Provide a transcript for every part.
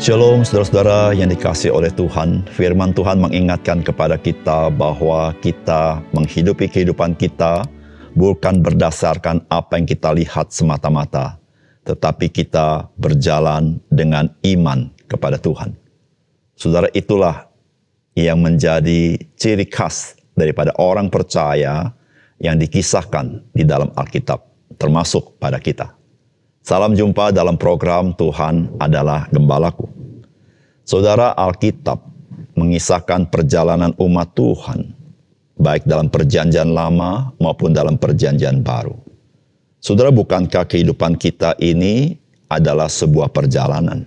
Shalom saudara-saudara yang dikasih oleh Tuhan. Firman Tuhan mengingatkan kepada kita bahwa kita menghidupi kehidupan kita bukan berdasarkan apa yang kita lihat semata-mata, tetapi kita berjalan dengan iman kepada Tuhan. Saudara itulah yang menjadi ciri khas daripada orang percaya yang dikisahkan di dalam Alkitab, termasuk pada kita. Salam jumpa dalam program Tuhan adalah Gembalaku. Saudara Alkitab mengisahkan perjalanan umat Tuhan, baik dalam perjanjian lama maupun dalam perjanjian baru. Saudara, bukankah kehidupan kita ini adalah sebuah perjalanan?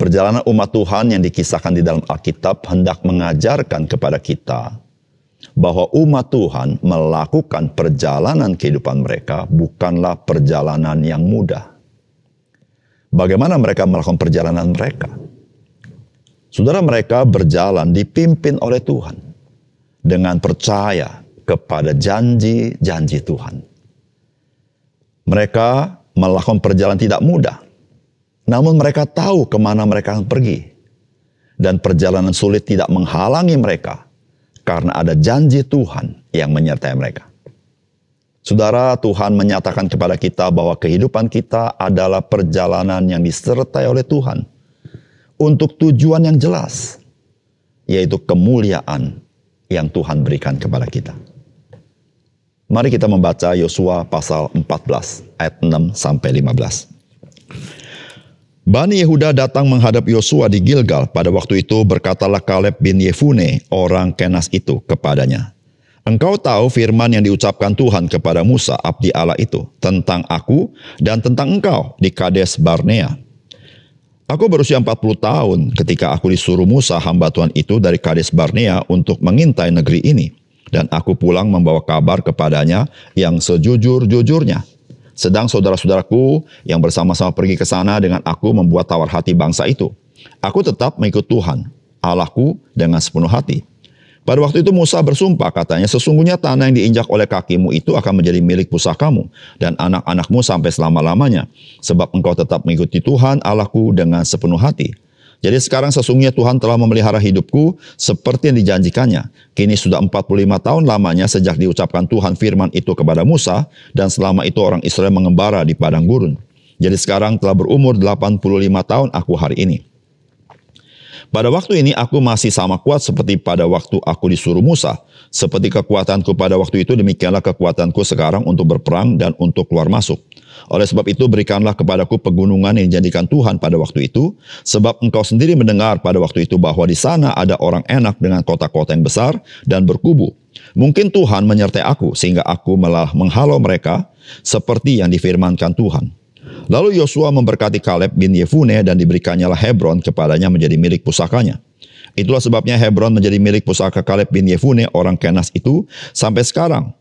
Perjalanan umat Tuhan yang dikisahkan di dalam Alkitab hendak mengajarkan kepada kita bahwa umat Tuhan melakukan perjalanan kehidupan mereka bukanlah perjalanan yang mudah. Bagaimana mereka melakukan perjalanan mereka? Saudara mereka berjalan dipimpin oleh Tuhan dengan percaya kepada janji-janji Tuhan. Mereka melakukan perjalanan tidak mudah. Namun mereka tahu kemana mereka akan pergi. Dan perjalanan sulit tidak menghalangi mereka karena ada janji Tuhan yang menyertai mereka. Saudara, Tuhan menyatakan kepada kita bahwa kehidupan kita adalah perjalanan yang disertai oleh Tuhan untuk tujuan yang jelas, yaitu kemuliaan yang Tuhan berikan kepada kita. Mari kita membaca Yosua pasal 14 ayat 6 sampai 15. Bani Yehuda datang menghadap Yosua di Gilgal. Pada waktu itu berkatalah Kaleb bin Yefune, orang Kenas itu, kepadanya. Engkau tahu firman yang diucapkan Tuhan kepada Musa, abdi Allah itu, tentang aku dan tentang engkau di Kades Barnea. Aku berusia 40 tahun ketika aku disuruh Musa hamba Tuhan itu dari Kades Barnea untuk mengintai negeri ini. Dan aku pulang membawa kabar kepadanya yang sejujur-jujurnya sedang saudara-saudaraku yang bersama-sama pergi ke sana dengan aku membuat tawar hati bangsa itu. Aku tetap mengikut Tuhan, Allahku dengan sepenuh hati. Pada waktu itu Musa bersumpah katanya, sesungguhnya tanah yang diinjak oleh kakimu itu akan menjadi milik pusakamu dan anak-anakmu sampai selama-lamanya. Sebab engkau tetap mengikuti Tuhan Allahku dengan sepenuh hati. Jadi sekarang sesungguhnya Tuhan telah memelihara hidupku seperti yang dijanjikannya. Kini sudah 45 tahun lamanya sejak diucapkan Tuhan firman itu kepada Musa dan selama itu orang Israel mengembara di padang gurun. Jadi sekarang telah berumur 85 tahun aku hari ini. Pada waktu ini aku masih sama kuat seperti pada waktu aku disuruh Musa. Seperti kekuatanku pada waktu itu demikianlah kekuatanku sekarang untuk berperang dan untuk keluar masuk. Oleh sebab itu berikanlah kepadaku pegunungan yang dijadikan Tuhan pada waktu itu, sebab engkau sendiri mendengar pada waktu itu bahwa di sana ada orang enak dengan kota-kota yang besar dan berkubu. Mungkin Tuhan menyertai aku sehingga aku malah menghalau mereka seperti yang difirmankan Tuhan. Lalu Yosua memberkati Kaleb bin Yefune dan diberikannyalah Hebron kepadanya menjadi milik pusakanya. Itulah sebabnya Hebron menjadi milik pusaka Kaleb bin Yefune orang Kenas itu sampai sekarang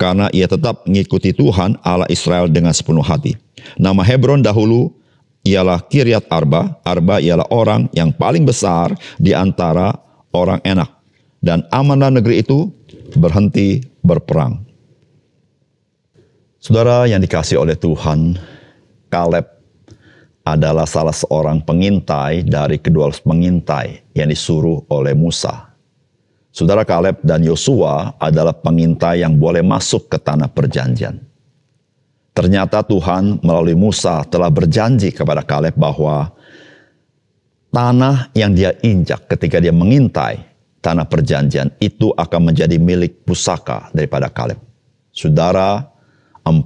karena ia tetap mengikuti Tuhan Allah Israel dengan sepenuh hati. Nama Hebron dahulu ialah Kiryat Arba. Arba ialah orang yang paling besar di antara orang enak. Dan amanah negeri itu berhenti berperang. Saudara yang dikasih oleh Tuhan, Kaleb adalah salah seorang pengintai dari kedua pengintai yang disuruh oleh Musa Saudara Kaleb dan Yosua adalah pengintai yang boleh masuk ke tanah perjanjian. Ternyata Tuhan melalui Musa telah berjanji kepada Kaleb bahwa tanah yang dia injak ketika dia mengintai tanah perjanjian itu akan menjadi milik pusaka daripada Kaleb. Saudara, 45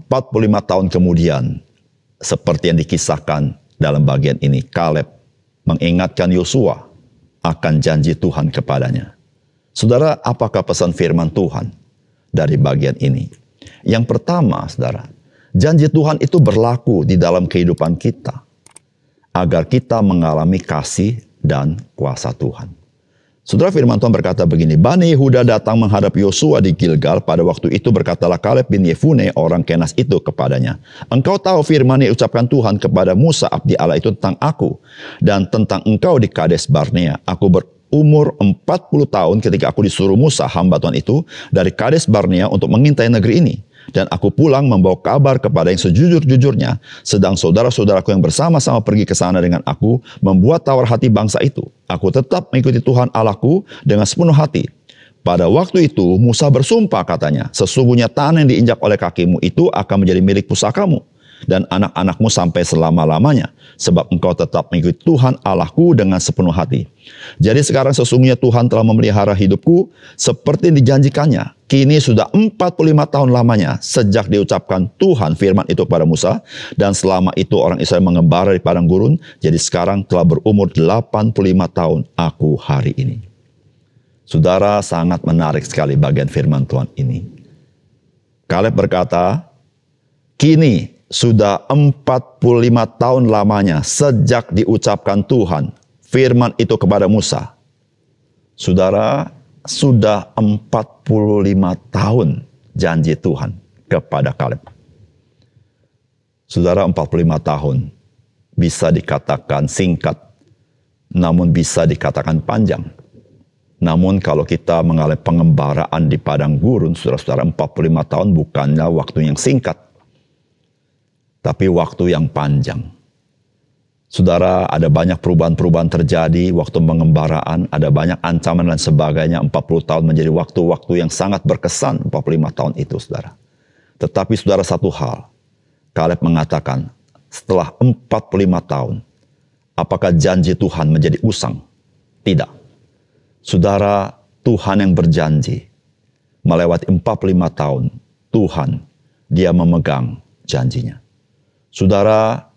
tahun kemudian, seperti yang dikisahkan dalam bagian ini, Kaleb mengingatkan Yosua akan janji Tuhan kepadanya. Saudara, apakah pesan firman Tuhan dari bagian ini? Yang pertama, saudara, janji Tuhan itu berlaku di dalam kehidupan kita agar kita mengalami kasih dan kuasa Tuhan. Saudara firman Tuhan berkata begini, Bani Huda datang menghadap Yosua di Gilgal, pada waktu itu berkatalah Kaleb bin Yefune orang Kenas itu kepadanya, Engkau tahu firman yang ucapkan Tuhan kepada Musa abdi Allah itu tentang aku, dan tentang engkau di Kades Barnea, aku ber umur 40 tahun ketika aku disuruh Musa hamba Tuhan itu dari Kades Barnea untuk mengintai negeri ini. Dan aku pulang membawa kabar kepada yang sejujur-jujurnya. Sedang saudara-saudaraku yang bersama-sama pergi ke sana dengan aku membuat tawar hati bangsa itu. Aku tetap mengikuti Tuhan Allahku dengan sepenuh hati. Pada waktu itu Musa bersumpah katanya, sesungguhnya tanah yang diinjak oleh kakimu itu akan menjadi milik pusakamu dan anak-anakmu sampai selama-lamanya. Sebab engkau tetap mengikuti Tuhan Allahku dengan sepenuh hati. Jadi sekarang sesungguhnya Tuhan telah memelihara hidupku seperti yang dijanjikannya. Kini sudah 45 tahun lamanya sejak diucapkan Tuhan firman itu kepada Musa. Dan selama itu orang Israel mengembara di padang gurun. Jadi sekarang telah berumur 85 tahun aku hari ini. Saudara sangat menarik sekali bagian firman Tuhan ini. Kaleb berkata, Kini sudah 45 tahun lamanya sejak diucapkan Tuhan firman itu kepada Musa. Saudara, sudah 45 tahun janji Tuhan kepada Kaleb. Saudara 45 tahun bisa dikatakan singkat, namun bisa dikatakan panjang. Namun kalau kita mengalami pengembaraan di padang gurun, saudara-saudara 45 tahun bukanlah waktu yang singkat tapi waktu yang panjang. Saudara, ada banyak perubahan-perubahan terjadi waktu mengembaraan, ada banyak ancaman dan sebagainya. 40 tahun menjadi waktu-waktu yang sangat berkesan 45 tahun itu, saudara. Tetapi saudara satu hal, Kaleb mengatakan, setelah 45 tahun, apakah janji Tuhan menjadi usang? Tidak. Saudara, Tuhan yang berjanji, melewati 45 tahun, Tuhan, dia memegang janjinya. Saudara,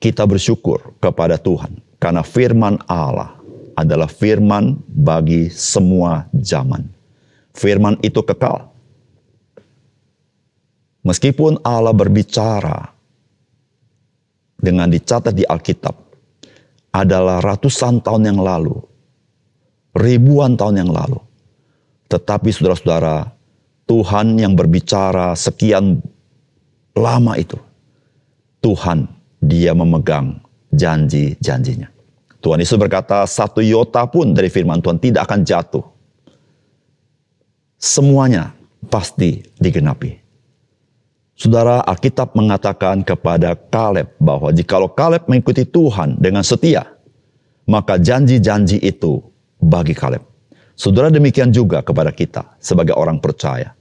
kita bersyukur kepada Tuhan karena firman Allah adalah firman bagi semua zaman. Firman itu kekal. Meskipun Allah berbicara dengan dicatat di Alkitab adalah ratusan tahun yang lalu, ribuan tahun yang lalu. Tetapi saudara-saudara, Tuhan yang berbicara sekian lama itu Tuhan dia memegang janji-janjinya. Tuhan Yesus berkata, satu yota pun dari firman Tuhan tidak akan jatuh. Semuanya pasti digenapi. Saudara, Alkitab mengatakan kepada Kaleb bahwa jikalau Kaleb mengikuti Tuhan dengan setia, maka janji-janji itu bagi Kaleb. Saudara demikian juga kepada kita sebagai orang percaya.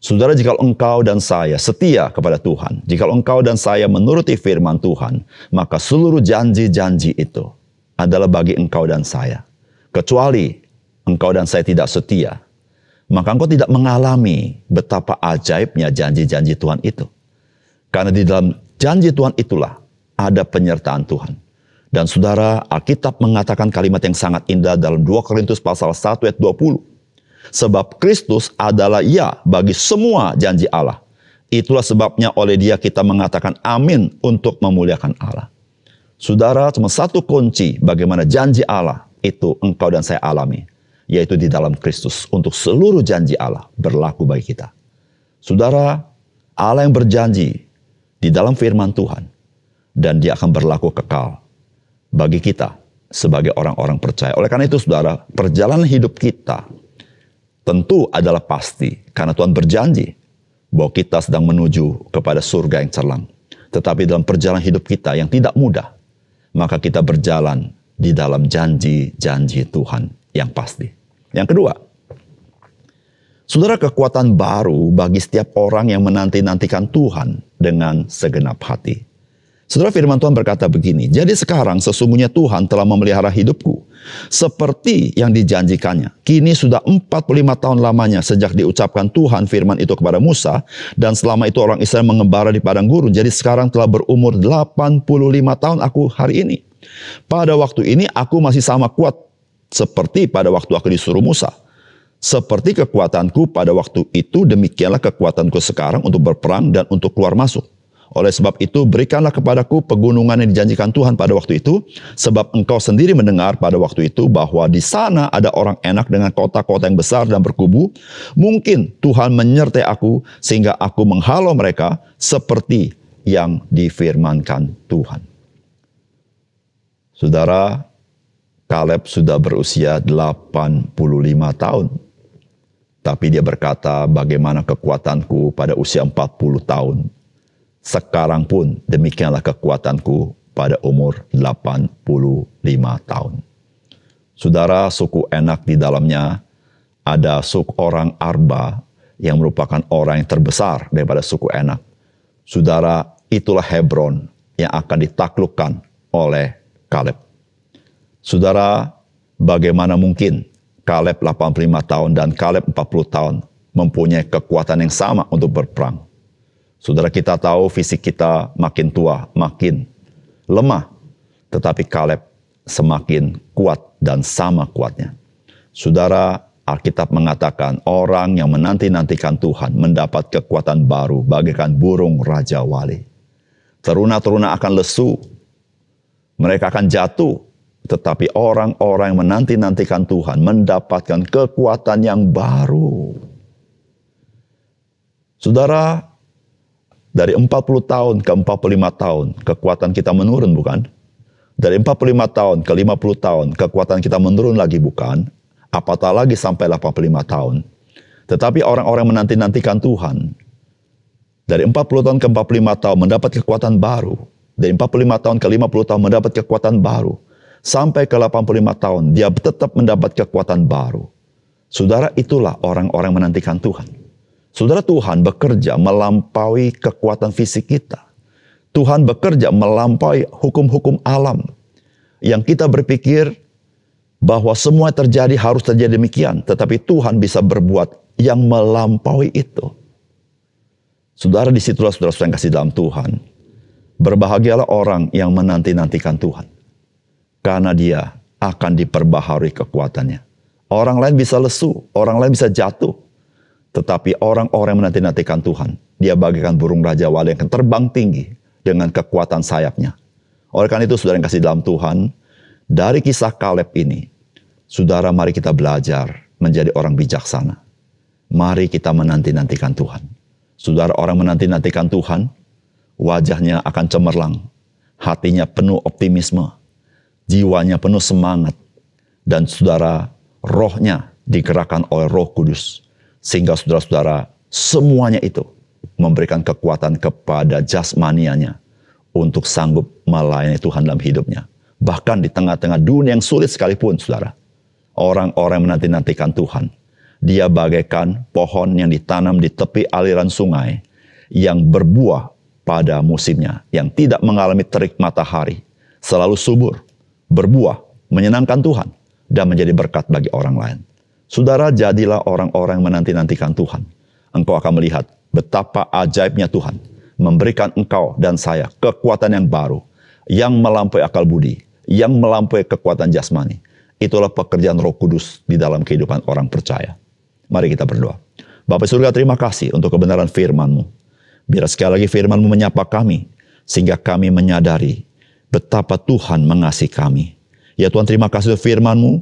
Saudara, jika engkau dan saya setia kepada Tuhan, jika engkau dan saya menuruti firman Tuhan, maka seluruh janji-janji itu adalah bagi engkau dan saya. Kecuali engkau dan saya tidak setia, maka engkau tidak mengalami betapa ajaibnya janji-janji Tuhan itu. Karena di dalam janji Tuhan itulah ada penyertaan Tuhan. Dan saudara, Alkitab mengatakan kalimat yang sangat indah dalam 2 Korintus pasal 1 ayat 20 Sebab Kristus adalah ya bagi semua janji Allah. Itulah sebabnya oleh dia kita mengatakan amin untuk memuliakan Allah. Saudara, cuma satu kunci bagaimana janji Allah itu engkau dan saya alami. Yaitu di dalam Kristus untuk seluruh janji Allah berlaku bagi kita. Saudara, Allah yang berjanji di dalam firman Tuhan. Dan dia akan berlaku kekal bagi kita sebagai orang-orang percaya. Oleh karena itu saudara, perjalanan hidup kita tentu adalah pasti karena Tuhan berjanji bahwa kita sedang menuju kepada surga yang cerlang. Tetapi dalam perjalanan hidup kita yang tidak mudah, maka kita berjalan di dalam janji-janji Tuhan yang pasti. Yang kedua, saudara kekuatan baru bagi setiap orang yang menanti-nantikan Tuhan dengan segenap hati. Saudara firman Tuhan berkata begini, Jadi sekarang sesungguhnya Tuhan telah memelihara hidupku, seperti yang dijanjikannya. Kini sudah 45 tahun lamanya sejak diucapkan Tuhan firman itu kepada Musa, dan selama itu orang Israel mengembara di padang gurun. Jadi sekarang telah berumur 85 tahun aku hari ini. Pada waktu ini aku masih sama kuat, seperti pada waktu aku disuruh Musa. Seperti kekuatanku pada waktu itu, demikianlah kekuatanku sekarang untuk berperang dan untuk keluar masuk. Oleh sebab itu, berikanlah kepadaku pegunungan yang dijanjikan Tuhan pada waktu itu, sebab engkau sendiri mendengar pada waktu itu bahwa di sana ada orang enak dengan kota-kota yang besar dan berkubu. Mungkin Tuhan menyertai aku sehingga aku menghalau mereka seperti yang difirmankan Tuhan. Saudara, Kaleb sudah berusia 85 tahun. Tapi dia berkata, bagaimana kekuatanku pada usia 40 tahun sekarang pun demikianlah kekuatanku pada umur 85 tahun. Saudara, suku Enak di dalamnya ada suku orang Arba yang merupakan orang yang terbesar daripada suku Enak. Saudara, itulah Hebron yang akan ditaklukkan oleh Kaleb. Saudara, bagaimana mungkin Kaleb 85 tahun dan Kaleb 40 tahun mempunyai kekuatan yang sama untuk berperang? Saudara kita tahu fisik kita makin tua, makin lemah. Tetapi Kaleb semakin kuat dan sama kuatnya. Saudara, Alkitab mengatakan orang yang menanti-nantikan Tuhan mendapat kekuatan baru bagaikan burung Raja Wali. Teruna-teruna akan lesu, mereka akan jatuh, tetapi orang-orang yang menanti-nantikan Tuhan mendapatkan kekuatan yang baru. Saudara, dari 40 tahun ke 45 tahun, kekuatan kita menurun bukan? Dari 45 tahun ke 50 tahun, kekuatan kita menurun lagi bukan? Apatah lagi sampai 85 tahun. Tetapi orang-orang menanti-nantikan Tuhan. Dari 40 tahun ke 45 tahun mendapat kekuatan baru. Dari 45 tahun ke 50 tahun mendapat kekuatan baru. Sampai ke 85 tahun, dia tetap mendapat kekuatan baru. Saudara, itulah orang-orang menantikan Tuhan. Saudara Tuhan bekerja melampaui kekuatan fisik kita. Tuhan bekerja melampaui hukum-hukum alam. Yang kita berpikir bahwa semua terjadi harus terjadi demikian. Tetapi Tuhan bisa berbuat yang melampaui itu. Saudara di disitulah saudara yang kasih dalam Tuhan. Berbahagialah orang yang menanti-nantikan Tuhan. Karena dia akan diperbaharui kekuatannya. Orang lain bisa lesu, orang lain bisa jatuh, tetapi orang-orang yang menanti-nantikan Tuhan, dia bagikan burung raja wali yang terbang tinggi dengan kekuatan sayapnya. Oleh karena itu saudara yang kasih dalam Tuhan, dari kisah Kaleb ini, saudara mari kita belajar menjadi orang bijaksana. Mari kita menanti-nantikan Tuhan. Saudara orang menanti-nantikan Tuhan, wajahnya akan cemerlang, hatinya penuh optimisme, jiwanya penuh semangat, dan saudara rohnya digerakkan oleh roh kudus sehingga saudara-saudara semuanya itu memberikan kekuatan kepada jasmanianya untuk sanggup melayani Tuhan dalam hidupnya. Bahkan di tengah-tengah dunia yang sulit sekalipun, saudara. Orang-orang menanti-nantikan Tuhan. Dia bagaikan pohon yang ditanam di tepi aliran sungai yang berbuah pada musimnya, yang tidak mengalami terik matahari, selalu subur, berbuah, menyenangkan Tuhan, dan menjadi berkat bagi orang lain. Saudara, jadilah orang-orang menanti-nantikan Tuhan. Engkau akan melihat betapa ajaibnya Tuhan memberikan engkau dan saya kekuatan yang baru, yang melampaui akal budi, yang melampaui kekuatan jasmani. Itulah pekerjaan Roh Kudus di dalam kehidupan orang percaya. Mari kita berdoa. Bapak surga, terima kasih untuk kebenaran firman-Mu. Biar sekali lagi firman-Mu menyapa kami, sehingga kami menyadari betapa Tuhan mengasihi kami. Ya Tuhan, terima kasih untuk firman-Mu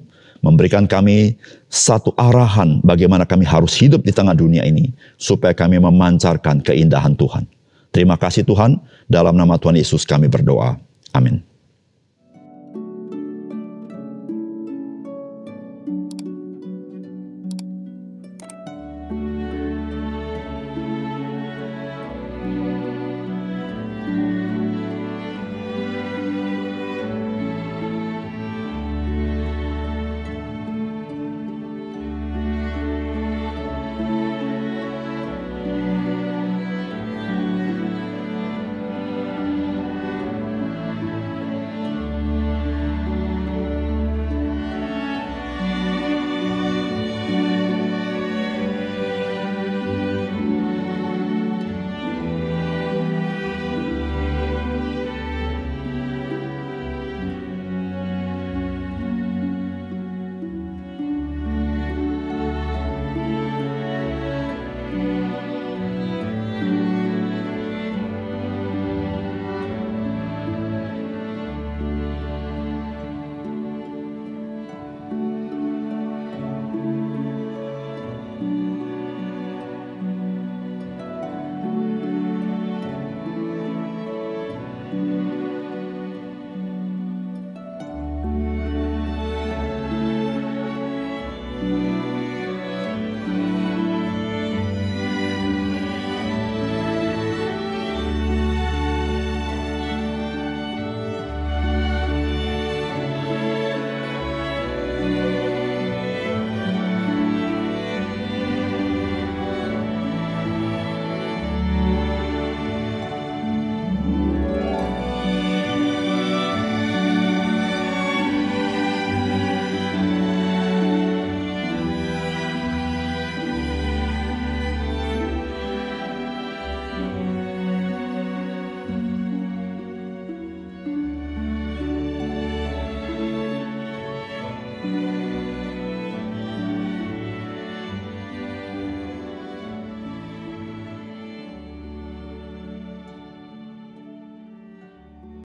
memberikan kami satu arahan bagaimana kami harus hidup di tengah dunia ini supaya kami memancarkan keindahan Tuhan. Terima kasih Tuhan, dalam nama Tuhan Yesus kami berdoa. Amin.